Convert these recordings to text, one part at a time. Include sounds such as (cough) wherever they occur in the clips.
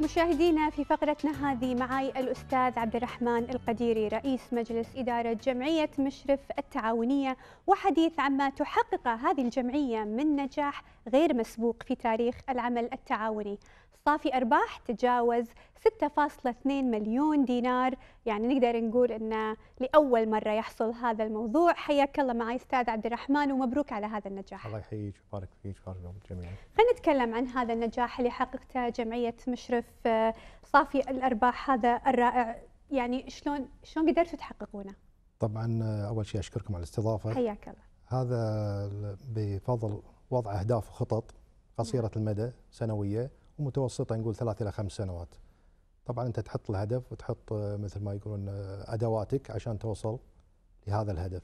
مشاهدينا في فقرتنا هذه معي الأستاذ عبد الرحمن القديري رئيس مجلس إدارة جمعية مشرف التعاونية وحديث عما تحقق هذه الجمعية من نجاح غير مسبوق في تاريخ العمل التعاوني صافي أرباح تجاوز 6.2 مليون دينار يعني نقدر نقول أنه لأول مرة يحصل هذا الموضوع حياك الله معي أستاذ عبد الرحمن ومبروك على هذا النجاح الله يحييك ويبارك فيك ويبارك جميعا خلينا نتكلم عن هذا النجاح اللي حققته جمعية مشرف آه، صافي الأرباح هذا الرائع يعني شلون شلون قدرتوا تحققونه؟ طبعا آه، أول شيء أشكركم على الاستضافة حياك الله هذا بفضل وضع أهداف وخطط قصيرة نعم. المدى سنوية ومتوسطه نقول ثلاث الى خمس سنوات. طبعا انت تحط الهدف وتحط آه، مثل ما يقولون آه، ادواتك عشان توصل لهذا الهدف.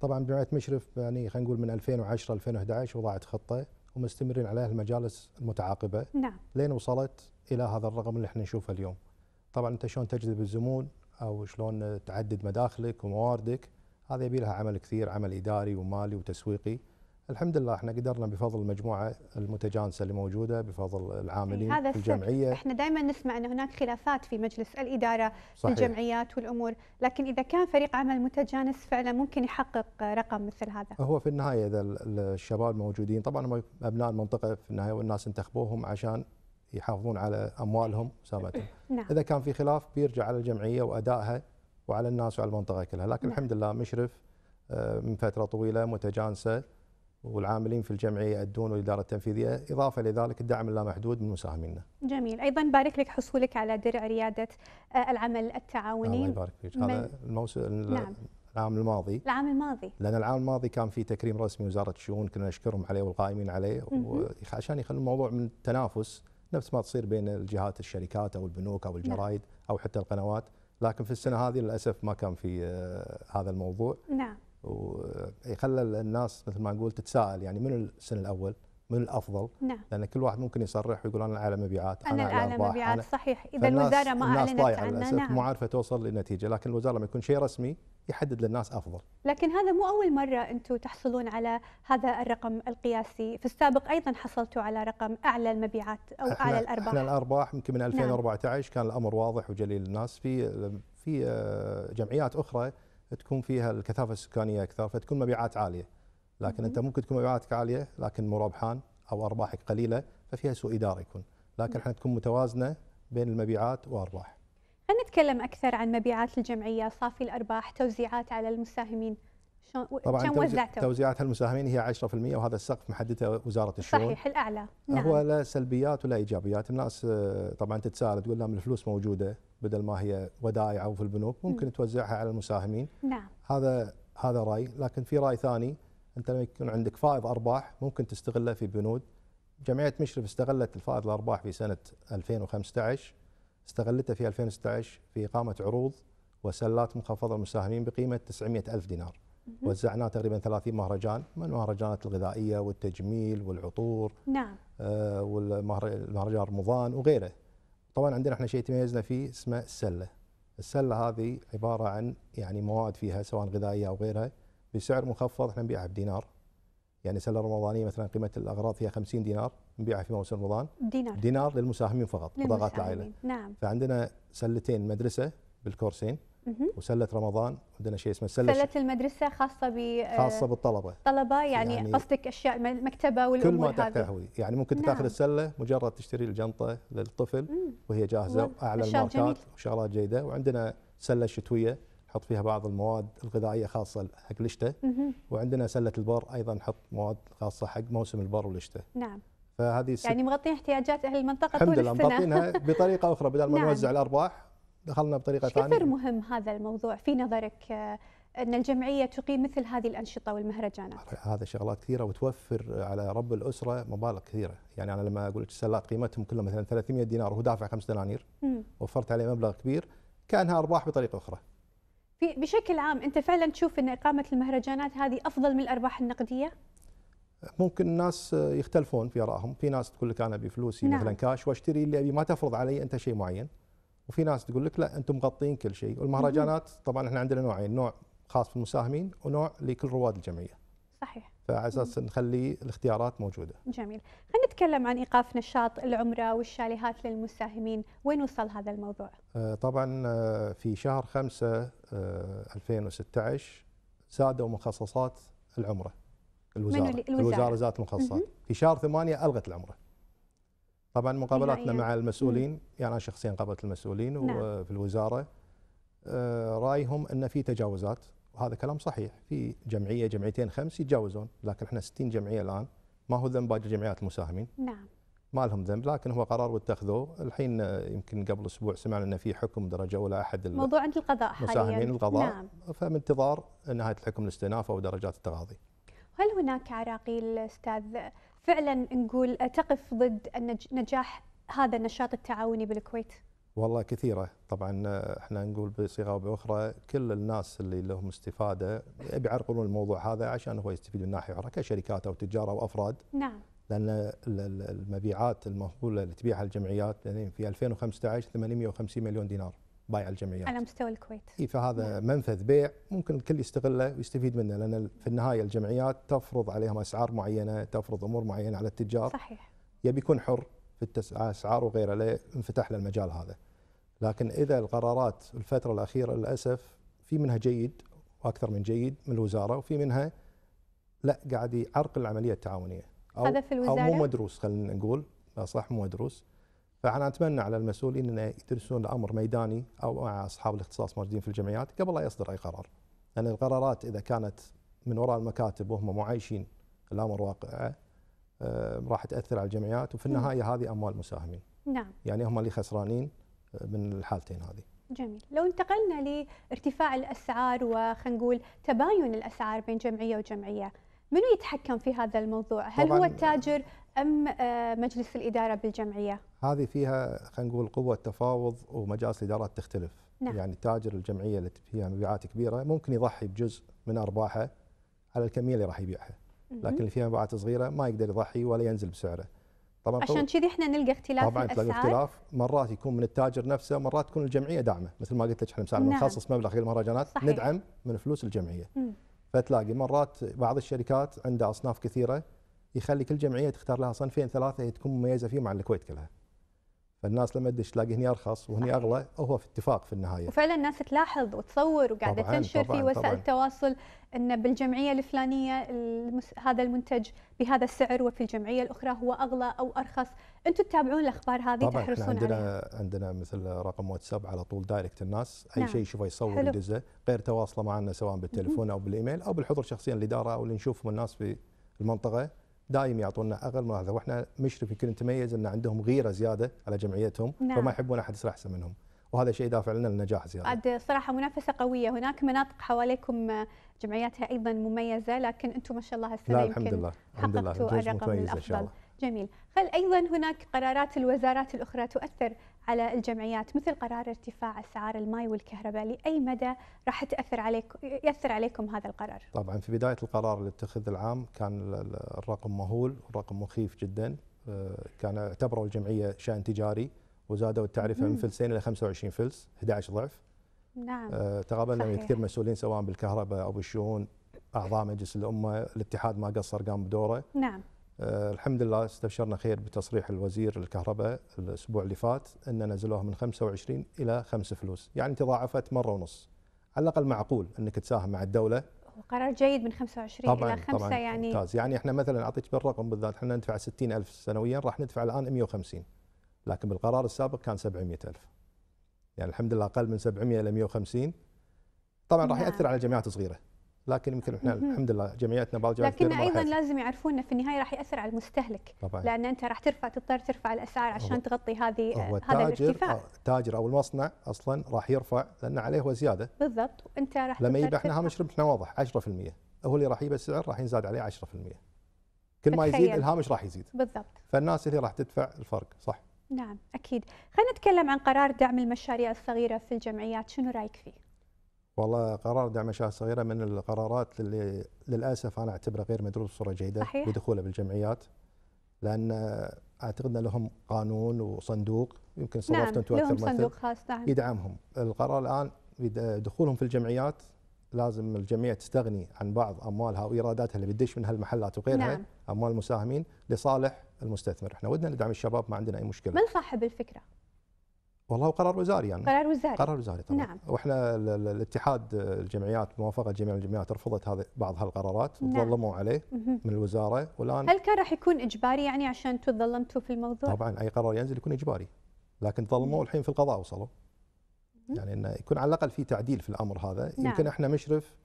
طبعا جمعيه مشرف يعني خلينا نقول من 2010 2011 وضعت خطه ومستمرين عليها المجالس المتعاقبه نعم لين وصلت الى هذا الرقم اللي احنا نشوفه اليوم. طبعا انت شلون تجذب الزبون او شلون تعدد مداخلك ومواردك هذا يبي لها عمل كثير عمل اداري ومالي وتسويقي الحمد لله احنا قدرنا بفضل المجموعه المتجانسه اللي موجوده بفضل العاملين هذا في الجمعيه احنا دائما نسمع ان هناك خلافات في مجلس الاداره صحيح. في الجمعيات والامور لكن اذا كان فريق عمل متجانس فعلا ممكن يحقق رقم مثل هذا هو في النهايه اذا الشباب موجودين طبعا هم ابناء المنطقه في النهايه والناس انتخبوهم عشان يحافظون على اموالهم وسمعتهم (clears throat) نعم. اذا كان في خلاف بيرجع على الجمعيه وادائها وعلى الناس وعلى المنطقه كلها لكن نعم. الحمد لله مشرف آه، من فتره طويله متجانسه والعاملين في الجمعيه يؤدون والاداره التنفيذيه، اضافه لذلك الدعم اللامحدود من مساهمينا. جميل، ايضا بارك لك حصولك على درع رياده آه، العمل التعاوني. الله يبارك فيك، هذا الموسم نعم. العام الماضي العام الماضي لان العام الماضي كان في تكريم رسمي وزاره الشؤون كنا نشكرهم عليه والقائمين عليه عشان يخلوا الموضوع من التنافس نفس ما تصير بين الجهات الشركات او البنوك او نعم. الجرايد نعم. او حتى القنوات لكن في السنه هذه للاسف ما كان في آه، هذا الموضوع نعم ويخلى الناس مثل ما نقول تتساءل يعني من السن الاول من الافضل نعم. لان كل واحد ممكن يصرح ويقول انا اعلى مبيعات انا, اعلى مبيعات أنا صحيح اذا الوزاره ما اعلنت عنها نعم مو عارفه توصل لنتيجه لكن الوزاره لما يكون شيء رسمي يحدد للناس افضل لكن هذا مو اول مره انتم تحصلون على هذا الرقم القياسي في السابق ايضا حصلتوا على رقم اعلى المبيعات او اعلى الارباح احنا الارباح يمكن من 2014 نعم. كان الامر واضح وجلي للناس في في آه، جمعيات اخرى تكون فيها الكثافه السكانيه اكثر فتكون مبيعات عاليه لكن انت ممكن تكون مبيعاتك عاليه لكن مو ربحان او ارباحك قليله ففيها سوء اداره يكون لكن احنا تكون متوازنه بين المبيعات وارباح. خلينا نتكلم اكثر عن مبيعات الجمعيه، صافي الارباح، توزيعات على المساهمين. طبعا توزيع توزيعات المساهمين هي 10% وهذا السقف محدده وزاره الشؤون صحيح الاعلى نعم هو لا سلبيات ولا ايجابيات الناس آه، طبعا تتساءل تقول لهم الفلوس موجوده بدل ما هي ودائع او في البنوك ممكن م. توزعها على المساهمين نعم هذا هذا راي لكن في راي ثاني انت لما يكون عندك فائض ارباح ممكن تستغله في بنود جمعيه مشرف استغلت الفائض الارباح في سنه 2015 استغلته في 2016 في اقامه عروض وسلات مخفضه للمساهمين بقيمه 900 الف دينار وزعنا تقريبا 30 مهرجان من المهرجانات الغذائيه والتجميل والعطور نعم آه والمهرجان رمضان وغيره طبعا عندنا احنا شيء تميزنا فيه اسمه السله السله هذه عباره عن يعني مواد فيها سواء غذائيه او غيرها بسعر مخفض احنا نبيعها بدينار يعني سله رمضانيه مثلا قيمه الاغراض فيها 50 دينار نبيعها في موسم رمضان دينار دينار للمساهمين فقط بطاقات العائله نعم فعندنا سلتين مدرسه بالكورسين وسله رمضان عندنا شيء اسمه سله سله المدرسه خاصه ب خاصه بالطلبه طلبه يعني, يعني قصدك اشياء مكتبه والامور كل ما تحتوي يعني ممكن نعم. تاخذ السله مجرد تشتري الجنطه للطفل مم. وهي جاهزه واعلى الماركات وشغلات جيده وعندنا سله شتويه نحط فيها بعض المواد الغذائيه خاصه حق الشتاء وعندنا سله البر ايضا نحط مواد خاصه حق موسم البر والشتاء نعم فهذه يعني مغطين احتياجات اهل المنطقه طول السنه الحمد لله مغطينها بطريقه اخرى بدل ما (laughs) نعم. نوزع الارباح دخلنا بطريقه ثانيه كثر مهم هذا الموضوع في نظرك آه، ان الجمعيه تقيم مثل هذه الانشطه والمهرجانات هذا شغلات كثيره وتوفر على رب الاسره مبالغ كثيره يعني انا لما اقول لك السلات قيمتهم كلها مثلا 300 دينار وهو دافع 5 دنانير وفرت عليه مبلغ كبير كانها ارباح بطريقه اخرى في بشكل عام انت فعلا تشوف ان اقامه المهرجانات هذه افضل من الارباح النقديه ممكن الناس يختلفون في ارائهم في ناس تقول لك انا بفلوسي نعم. مثلا كاش واشتري اللي ابي ما تفرض علي انت شيء معين وفي ناس تقول لك لا انتم مغطين كل شيء والمهرجانات طبعا احنا عندنا نوعين نوع خاص بالمساهمين ونوع لكل رواد الجمعيه صحيح فعلى اساس نخلي الاختيارات موجوده جميل خلينا نتكلم عن ايقاف نشاط العمره والشاليهات للمساهمين وين وصل هذا الموضوع آه، طبعا آه، في شهر 5 2016 آه، زادوا مخصصات العمره الوزاره الوزاره زادت المخصصات في شهر 8 الغت العمره طبعا مقابلاتنا مع المسؤولين يعني انا شخصيا قابلت المسؤولين نعم. وفي الوزاره آه، رايهم ان في تجاوزات وهذا كلام صحيح في جمعيه جمعيتين خمس يتجاوزون لكن احنا 60 جمعيه الان ما هو ذنب باقي جمعيات المساهمين نعم ما لهم ذنب لكن هو قرار واتخذوه الحين آه، يمكن قبل اسبوع سمعنا ان في حكم درجه اولى احد موضوع عند القضاء حاليا المساهمين القضاء نعم. فمن انتظار نهايه الحكم الاستئناف او درجات التغاضي هل هناك عراقيل استاذ فعلا نقول أه، تقف ضد نجاح هذا النشاط التعاوني بالكويت؟ والله كثيره طبعا أه، احنا نقول بصيغه او باخرى كل الناس اللي لهم استفاده يبي يعرقلون الموضوع هذا عشان هو يستفيد من ناحيه اخرى كشركات او تجار او افراد نعم لان المبيعات المهوله اللي تبيعها الجمعيات يعني في 2015 850 مليون دينار بايع الجمعيات على مستوى الكويت اي فهذا مم. نعم. منفذ بيع ممكن الكل يستغله ويستفيد منه لان في النهايه الجمعيات تفرض عليهم اسعار معينه تفرض امور معينه على التجار صحيح يبي يكون حر في الاسعار وغيره لا انفتح له المجال هذا لكن اذا القرارات الفتره الاخيره للاسف في منها جيد واكثر من جيد من الوزاره وفي منها لا قاعد يعرقل العمليه التعاونيه او هذا في الوزاره او مو مدروس خلينا نقول لا صح مو مدروس فانا اتمنى على المسؤولين ان يدرسون الامر ميداني او مع اصحاب الاختصاص موجودين في الجمعيات قبل لا يصدر اي قرار. لان القرارات اذا كانت من وراء المكاتب وهم مو عايشين الامر واقعه آه، راح تاثر على الجمعيات وفي نعم. النهايه هذه اموال المساهمين نعم. يعني هم اللي خسرانين من الحالتين هذه. جميل، لو انتقلنا لارتفاع الاسعار وخلينا نقول تباين الاسعار بين جمعيه وجمعيه، منو يتحكم في هذا الموضوع؟ هل هو التاجر ام آه، مجلس الاداره بالجمعيه؟ هذه فيها خلينا نقول قوه تفاوض ومجالس الادارات تختلف نعم. يعني تاجر الجمعيه اللي فيها مبيعات كبيره ممكن يضحي بجزء من ارباحه على الكميه اللي راح يبيعها لكن اللي فيها مبيعات صغيره ما يقدر يضحي ولا ينزل بسعره طبعا عشان كذي احنا نلقى اختلاف طبعا تلاقي اختلاف مرات يكون من التاجر نفسه مرات تكون الجمعيه داعمه مثل ما قلت لك احنا مثلا نعم. نخصص مبلغ للمهرجانات ندعم من فلوس الجمعيه مم. فتلاقي مرات بعض الشركات عندها اصناف كثيره يخلي كل جمعيه تختار لها صنفين ثلاثه تكون مميزه فيهم عن الكويت كلها. فالناس لما تدش تلاقي هنا ارخص وهنا اغلى وهو في اتفاق في النهايه. وفعلا الناس تلاحظ وتصور وقاعده طبعاً تنشر طبعاً في وسائل طبعاً التواصل ان بالجمعيه الفلانيه المس... هذا المنتج بهذا السعر وفي الجمعيه الاخرى هو اغلى او ارخص، انتم تتابعون الاخبار هذه طبعاً تحرصون عندنا عليها. عندنا مثل رقم واتساب على طول دايركت الناس اي نعم. شيء يشوفه يصور يدزه غير تواصله معنا سواء بالتليفون او بالايميل او بالحضور شخصيا الاداره او اللي نشوفهم الناس في المنطقه دائم يعطونا اغلى من هذا واحنا مشرف يكون نتميز ان عندهم غيره زياده على جمعيتهم نعم. فما يحبون احد يصير احسن منهم وهذا شيء دافع لنا للنجاح زياده. عاد صراحه منافسه قويه هناك مناطق حواليكم آه، جمعياتها ايضا مميزه لكن انتم ما شاء الله هالسنه لا الحمد لله الحمد لله الرقم الافضل. إن شاء الله. جميل، هل ايضا هناك قرارات الوزارات الاخرى تؤثر على الجمعيات مثل قرار ارتفاع اسعار الماء والكهرباء لاي مدى راح تاثر عليكم ياثر عليكم هذا القرار؟ طبعا في بدايه القرار اللي اتخذ العام كان الرقم مهول رقم مخيف جدا آه، كان اعتبروا الجمعيه شان تجاري وزادوا التعرفه من فلسين الى 25 فلس 11 ضعف نعم آه، تقابلنا كثير مسؤولين سواء بالكهرباء او بالشؤون اعضاء مجلس الامه الاتحاد ما قصر قام بدوره نعم آه، الحمد لله استبشرنا خير بتصريح الوزير الكهرباء الاسبوع اللي فات ان نزلوها من 25 الى 5 فلوس يعني تضاعفت مره ونص على الاقل معقول انك تساهم مع الدوله وقرار جيد من 25 طبعًا الى 5 طبعًا يعني ممتاز يعني احنا مثلا اعطيك بالرقم بالذات احنا ندفع 60000 سنويا راح ندفع الان 150 لكن بالقرار السابق كان 700000 يعني الحمد لله اقل من 700 الى 150 طبعا راح نعم. ياثر على الجمعيات الصغيره لكن يمكن احنا الحمد لله جمعيتنا بعض لكن ايضا لازم يعرفون في النهايه راح ياثر على المستهلك طبعا. لان انت راح ترفع تضطر ترفع الاسعار عشان تغطي هذه هو هذا الارتفاع التاجر او المصنع اصلا راح يرفع لان عليه هو زياده بالضبط وانت راح لما يبيع احنا هامش ربحنا واضح 10% هو اللي راح يبيع السعر راح ينزاد عليه 10% كل ما يزيد الهامش راح يزيد بالضبط فالناس اللي راح تدفع الفرق صح نعم اكيد خلينا نتكلم عن قرار دعم المشاريع الصغيره في الجمعيات شنو رايك فيه والله قرار دعم مشاريع صغيره من القرارات اللي للاسف انا اعتبره غير مدروس بصوره جيده صحيح. بدخوله بالجمعيات لان اعتقد ان لهم قانون وصندوق يمكن صرفت نعم. انتم اكثر لهم صندوق خاص نعم يدعمهم القرار الان دخولهم في الجمعيات لازم الجميع تستغني عن بعض اموالها وايراداتها اللي بتدش من هالمحلات وغيرها نعم. اموال المساهمين لصالح المستثمر احنا ودنا ندعم الشباب ما عندنا اي مشكله من صاحب الفكره والله هو قرار وزاري يعني قرار وزاري قرار وزاري طبعا نعم. واحنا الاتحاد الجمعيات موافقه جميع الجمعيات رفضت هذا بعض هالقرارات وتظلموا نعم. وظلموا عليه من الوزاره والان هل كان راح يكون اجباري يعني عشان انتم تظلمتوا في الموضوع؟ طبعا اي قرار ينزل يكون اجباري لكن ظلموا الحين في القضاء وصلوا يعني انه يكون على الاقل في تعديل في الامر هذا نعم. يمكن احنا مشرف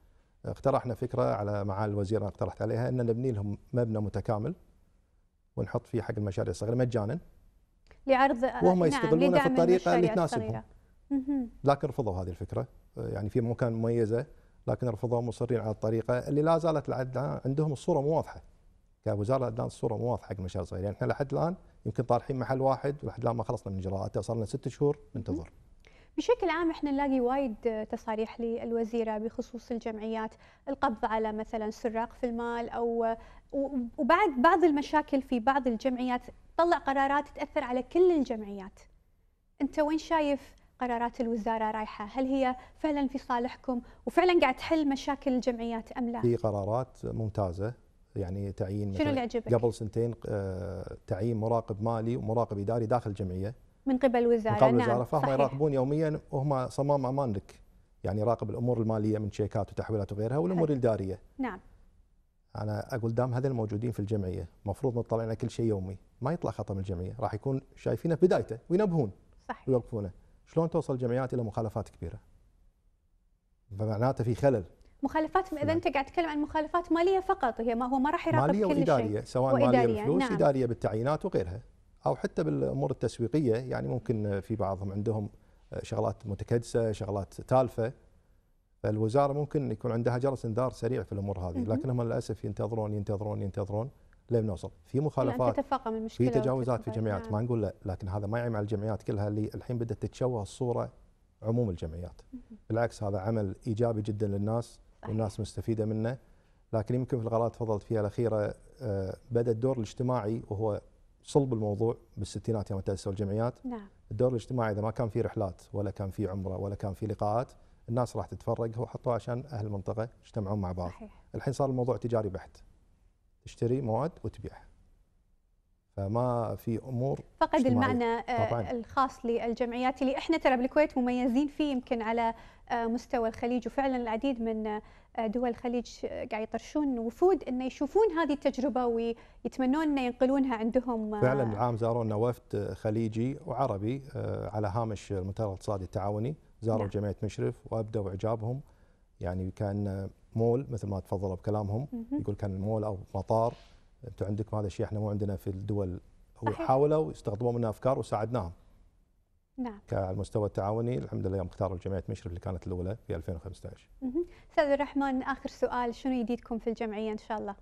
اقترحنا فكره على معالي الوزير انا اقترحت عليها ان نبني لهم مبنى متكامل ونحط فيه حق المشاريع الصغيره مجانا لعرض وهم نعم، يستغلونه نعم في الطريقه اللي تناسبهم لكن رفضوا هذه الفكره آه، يعني في مكان مميزه لكن رفضوها مصرين على الطريقه اللي لا زالت عندهم الصوره مو واضحه كوزاره الاعلام الصوره مو واضحه حق المشاريع الصغيره يعني احنا لحد الان يمكن طارحين محل واحد ولحد الان ما خلصنا من اجراءاته صار لنا ست شهور ننتظر بشكل عام احنا نلاقي وايد تصاريح للوزيره بخصوص الجمعيات القبض على مثلا سراق في المال او وبعد بعض المشاكل في بعض الجمعيات تطلع قرارات تاثر على كل الجمعيات انت وين شايف قرارات الوزاره رايحه هل هي فعلا في صالحكم وفعلا قاعد تحل مشاكل الجمعيات ام لا في قرارات ممتازه يعني تعيين شنو اللي عجبك؟ قبل سنتين آه، تعيين مراقب مالي ومراقب اداري داخل الجمعيه من قبل وزاره من قبل الوزاره نعم. فهم يراقبون يوميا وهم صمام امان لك يعني يراقب الامور الماليه من شيكات وتحويلات وغيرها والامور حل. الاداريه نعم انا اقول دام هذول الموجودين في الجمعيه المفروض مطلعين على كل شيء يومي ما يطلع خطا من الجمعيه راح يكون شايفينه بدايته وينبهون صحيح ويوقفونه شلون توصل الجمعيات الى مخالفات كبيره فمعناته في خلل مخالفات اذا نعم. انت قاعد تتكلم عن مخالفات ماليه فقط هي ما هو ما راح يراقب كل شيء ماليه واداريه سواء ماليه بالفلوس نعم. اداريه بالتعيينات وغيرها او حتى بالامور التسويقيه يعني ممكن في بعضهم عندهم شغلات متكدسه شغلات تالفه فالوزاره ممكن يكون عندها جرس انذار سريع في الامور هذه لكنهم للاسف ينتظرون ينتظرون ينتظرون لين نوصل في يعني مخالفات تتفاقم في تجاوزات في جمعيات ما نقول لا لكن هذا ما يعمل على الجمعيات كلها اللي الحين بدات تتشوه الصوره عموم الجمعيات بالعكس هذا عمل ايجابي جدا للناس والناس مستفيده منه لكن يمكن في القرارات تفضلت فيها الاخيره آه، بدا الدور الاجتماعي وهو صلب الموضوع بالستينات يوم تأسسوا الجمعيات نعم. الدور الاجتماعي اذا ما كان في رحلات ولا كان في عمره ولا كان في لقاءات الناس راح تتفرق هو حطوه عشان اهل المنطقه يجتمعون مع بعض صحيح. الحين صار الموضوع تجاري بحت تشتري مواد وتبيعها فما في امور فقد المعنى آه، طبعاً. الخاص للجمعيات اللي احنا ترى بالكويت مميزين فيه يمكن على آه، مستوى الخليج وفعلا العديد من آه، دول الخليج قاعد يطرشون وفود انه يشوفون هذه التجربه ويتمنون انه ينقلونها عندهم آه، فعلا العام زارونا وفد خليجي وعربي على هامش المؤتمر الاقتصادي التعاوني زاروا نعم. جمعيه مشرف وابدوا اعجابهم يعني كان مول مثل ما تفضلوا بكلامهم يقول كان مول او مطار انتم عندكم هذا الشيء احنا مو عندنا في الدول وحاولوا يستخدموا منها افكار وساعدناهم نعم على المستوى التعاوني الحمد لله يوم اختاروا الجمعيه مشرف اللي كانت الاولى في 2015 استاذ الرحمن اخر سؤال شنو جديدكم في الجمعيه ان شاء الله؟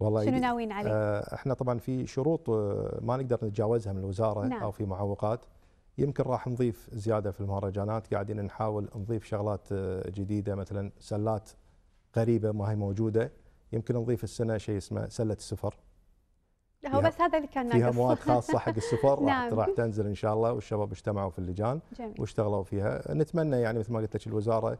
والله شنو ناويين عليه؟ آه، احنا طبعا في شروط آه، ما نقدر نتجاوزها من الوزاره نعم. او في معوقات يمكن راح نضيف زياده في المهرجانات قاعدين نحاول نضيف شغلات آه، جديده مثلا سلات غريبه ما هي موجوده يمكن نضيف السنه شيء اسمه سله السفر هو بس هذا اللي كان فيها مواد خاصه حق السفر نعم. راح تنزل ان شاء الله والشباب اجتمعوا في اللجان جميل. واشتغلوا فيها نتمنى يعني مثل ما قلت لك الوزاره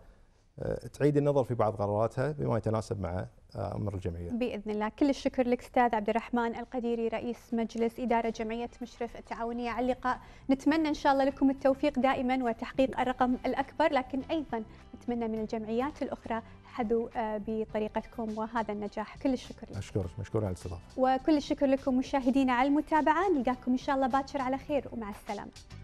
آه، تعيد النظر في بعض قراراتها بما يتناسب مع آه، امر الجمعيه. باذن الله، كل الشكر لك استاذ عبد الرحمن القديري رئيس مجلس اداره جمعيه مشرف التعاونيه على اللقاء، نتمنى ان شاء الله لكم التوفيق دائما وتحقيق الرقم الاكبر، لكن ايضا نتمنى من الجمعيات الاخرى تتوحدوا آه، بطريقتكم وهذا النجاح كل الشكر لكم أشكرك مشكور على الاستضافة وكل الشكر لكم مشاهدينا على المتابعة نلقاكم إن شاء الله باكر على خير ومع السلامة